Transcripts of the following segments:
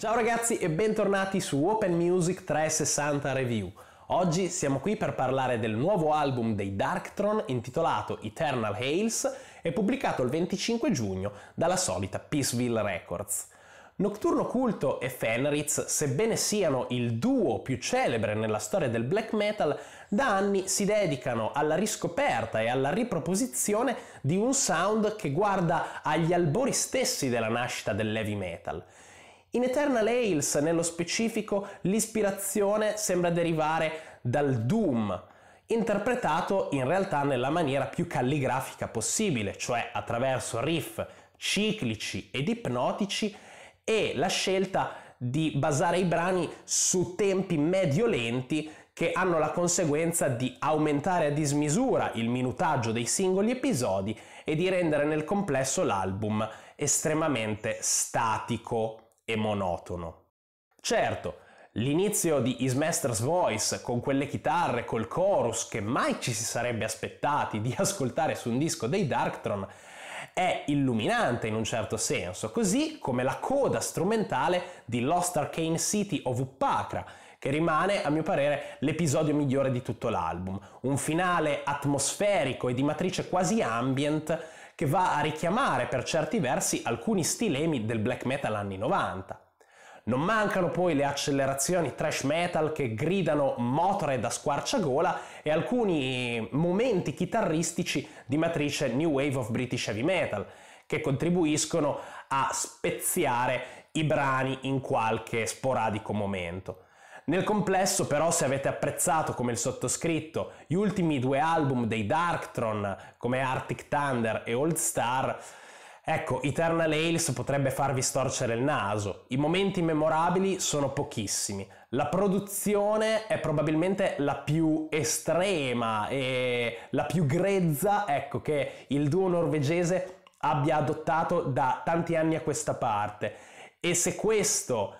Ciao ragazzi e bentornati su Open Music 360 Review. Oggi siamo qui per parlare del nuovo album dei Darktron intitolato Eternal Hales e pubblicato il 25 giugno dalla solita Peaceville Records. Nocturno Culto e Fenritz, sebbene siano il duo più celebre nella storia del black metal, da anni si dedicano alla riscoperta e alla riproposizione di un sound che guarda agli albori stessi della nascita dell'heavy metal. In Eternal Ales, nello specifico, l'ispirazione sembra derivare dal Doom, interpretato in realtà nella maniera più calligrafica possibile, cioè attraverso riff ciclici ed ipnotici e la scelta di basare i brani su tempi medio-lenti che hanno la conseguenza di aumentare a dismisura il minutaggio dei singoli episodi e di rendere nel complesso l'album estremamente statico e monotono. Certo, l'inizio di His Master's Voice con quelle chitarre, col chorus che mai ci si sarebbe aspettati di ascoltare su un disco dei Darktron è illuminante in un certo senso, così come la coda strumentale di Lost Arcane City of Uppakra, che rimane, a mio parere, l'episodio migliore di tutto l'album. Un finale atmosferico e di matrice quasi ambient che va a richiamare per certi versi alcuni stilemi del black metal anni 90. Non mancano poi le accelerazioni trash metal che gridano motore da squarciagola e alcuni momenti chitarristici di matrice New Wave of British Heavy Metal, che contribuiscono a speziare i brani in qualche sporadico momento. Nel complesso però se avete apprezzato come il sottoscritto gli ultimi due album dei Darktron come Arctic Thunder e Old Star, Ecco, Eternal Ales potrebbe farvi storcere il naso. I momenti memorabili sono pochissimi. La produzione è probabilmente la più estrema e la più grezza, ecco, che il duo norvegese abbia adottato da tanti anni a questa parte. E se questo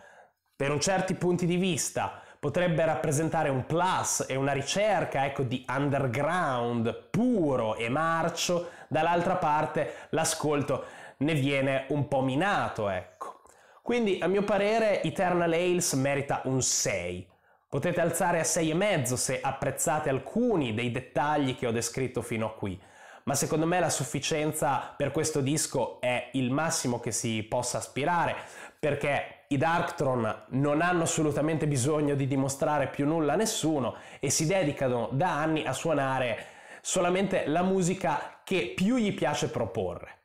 per un certi punti di vista potrebbe rappresentare un plus e una ricerca ecco, di underground puro e marcio, dall'altra parte l'ascolto ne viene un po' minato. Ecco. Quindi a mio parere Eternal Ales merita un 6. Potete alzare a 6,5 se apprezzate alcuni dei dettagli che ho descritto fino a qui, ma secondo me la sufficienza per questo disco è il massimo che si possa aspirare perché i Darktron non hanno assolutamente bisogno di dimostrare più nulla a nessuno e si dedicano da anni a suonare solamente la musica che più gli piace proporre.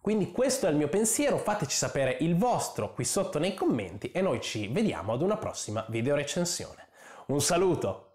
Quindi questo è il mio pensiero, fateci sapere il vostro qui sotto nei commenti e noi ci vediamo ad una prossima video recensione. Un saluto!